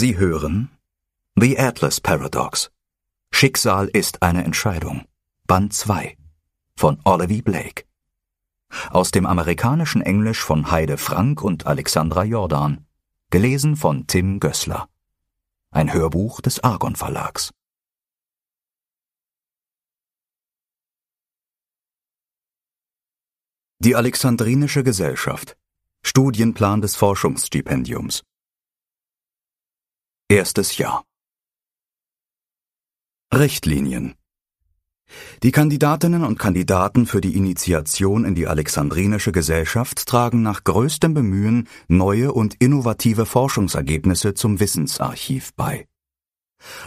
Sie hören The Atlas Paradox. Schicksal ist eine Entscheidung. Band 2 von Olivie Blake. Aus dem amerikanischen Englisch von Heide Frank und Alexandra Jordan. Gelesen von Tim Gößler. Ein Hörbuch des Argon Verlags. Die Alexandrinische Gesellschaft. Studienplan des Forschungsstipendiums. Erstes Jahr. Richtlinien. Die Kandidatinnen und Kandidaten für die Initiation in die Alexandrinische Gesellschaft tragen nach größtem Bemühen neue und innovative Forschungsergebnisse zum Wissensarchiv bei.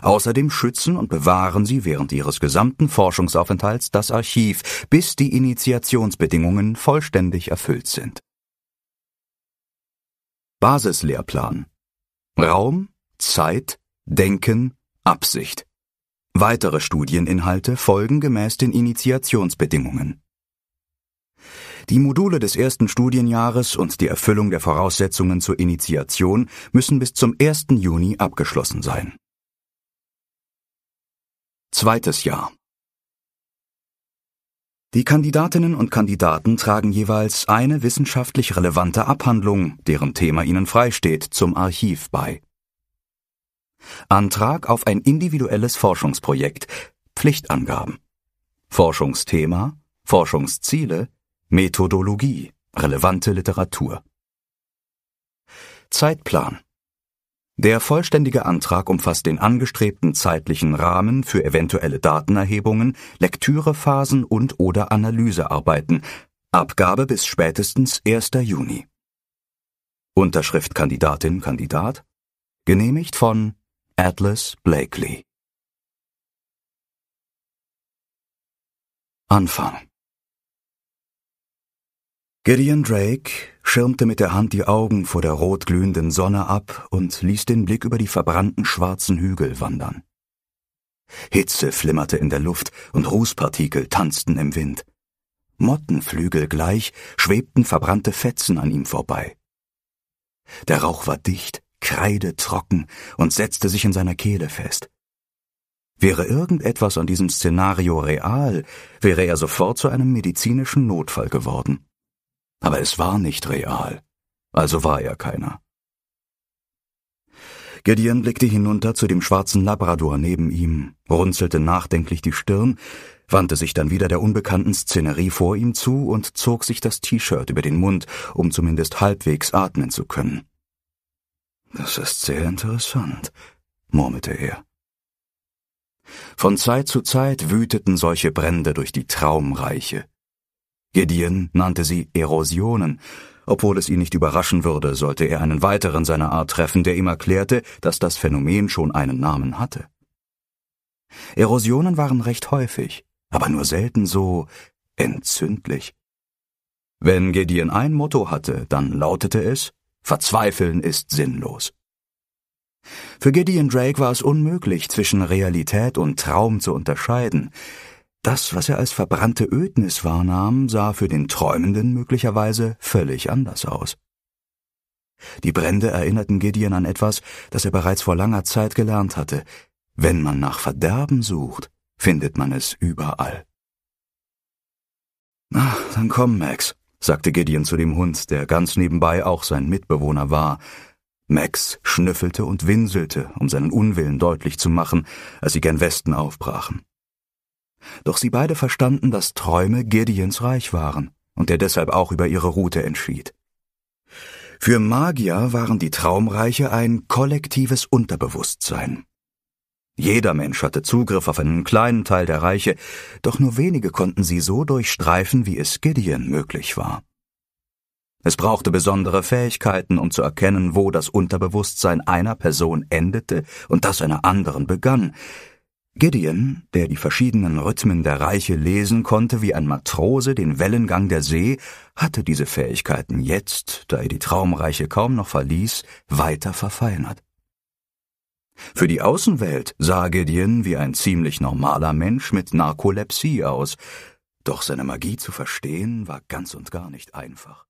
Außerdem schützen und bewahren sie während ihres gesamten Forschungsaufenthalts das Archiv, bis die Initiationsbedingungen vollständig erfüllt sind. Basislehrplan Raum, Zeit, Denken, Absicht. Weitere Studieninhalte folgen gemäß den Initiationsbedingungen. Die Module des ersten Studienjahres und die Erfüllung der Voraussetzungen zur Initiation müssen bis zum 1. Juni abgeschlossen sein. Zweites Jahr. Die Kandidatinnen und Kandidaten tragen jeweils eine wissenschaftlich relevante Abhandlung, deren Thema ihnen freisteht, zum Archiv bei. Antrag auf ein individuelles Forschungsprojekt. Pflichtangaben. Forschungsthema, Forschungsziele, Methodologie, relevante Literatur. Zeitplan. Der vollständige Antrag umfasst den angestrebten zeitlichen Rahmen für eventuelle Datenerhebungen, Lektürephasen und/oder Analysearbeiten. Abgabe bis spätestens 1. Juni. Unterschrift Kandidatin Kandidat genehmigt von Atlas Blakely Anfang Gideon Drake schirmte mit der Hand die Augen vor der rotglühenden Sonne ab und ließ den Blick über die verbrannten schwarzen Hügel wandern. Hitze flimmerte in der Luft und Rußpartikel tanzten im Wind. Mottenflügel gleich schwebten verbrannte Fetzen an ihm vorbei. Der Rauch war dicht, Kreide trocken und setzte sich in seiner Kehle fest. Wäre irgendetwas an diesem Szenario real, wäre er sofort zu einem medizinischen Notfall geworden. Aber es war nicht real, also war er keiner. Gideon blickte hinunter zu dem schwarzen Labrador neben ihm, runzelte nachdenklich die Stirn, wandte sich dann wieder der unbekannten Szenerie vor ihm zu und zog sich das T-Shirt über den Mund, um zumindest halbwegs atmen zu können. Das ist sehr interessant, murmelte er. Von Zeit zu Zeit wüteten solche Brände durch die Traumreiche. Gideon nannte sie Erosionen, obwohl es ihn nicht überraschen würde, sollte er einen weiteren seiner Art treffen, der ihm erklärte, dass das Phänomen schon einen Namen hatte. Erosionen waren recht häufig, aber nur selten so entzündlich. Wenn Gideon ein Motto hatte, dann lautete es Verzweifeln ist sinnlos. Für Gideon Drake war es unmöglich, zwischen Realität und Traum zu unterscheiden. Das, was er als verbrannte Ödnis wahrnahm, sah für den Träumenden möglicherweise völlig anders aus. Die Brände erinnerten Gideon an etwas, das er bereits vor langer Zeit gelernt hatte. Wenn man nach Verderben sucht, findet man es überall. Ach, dann komm, Max, sagte Gideon zu dem Hund, der ganz nebenbei auch sein Mitbewohner war. Max schnüffelte und winselte, um seinen Unwillen deutlich zu machen, als sie gern Westen aufbrachen. Doch sie beide verstanden, dass Träume Gideons Reich waren und er deshalb auch über ihre Route entschied. Für Magier waren die Traumreiche ein kollektives Unterbewusstsein, jeder Mensch hatte Zugriff auf einen kleinen Teil der Reiche, doch nur wenige konnten sie so durchstreifen, wie es Gideon möglich war. Es brauchte besondere Fähigkeiten, um zu erkennen, wo das Unterbewusstsein einer Person endete und das einer anderen begann. Gideon, der die verschiedenen Rhythmen der Reiche lesen konnte wie ein Matrose den Wellengang der See, hatte diese Fähigkeiten jetzt, da er die Traumreiche kaum noch verließ, weiter verfeinert. Für die Außenwelt sah Gideon wie ein ziemlich normaler Mensch mit Narkolepsie aus, doch seine Magie zu verstehen war ganz und gar nicht einfach.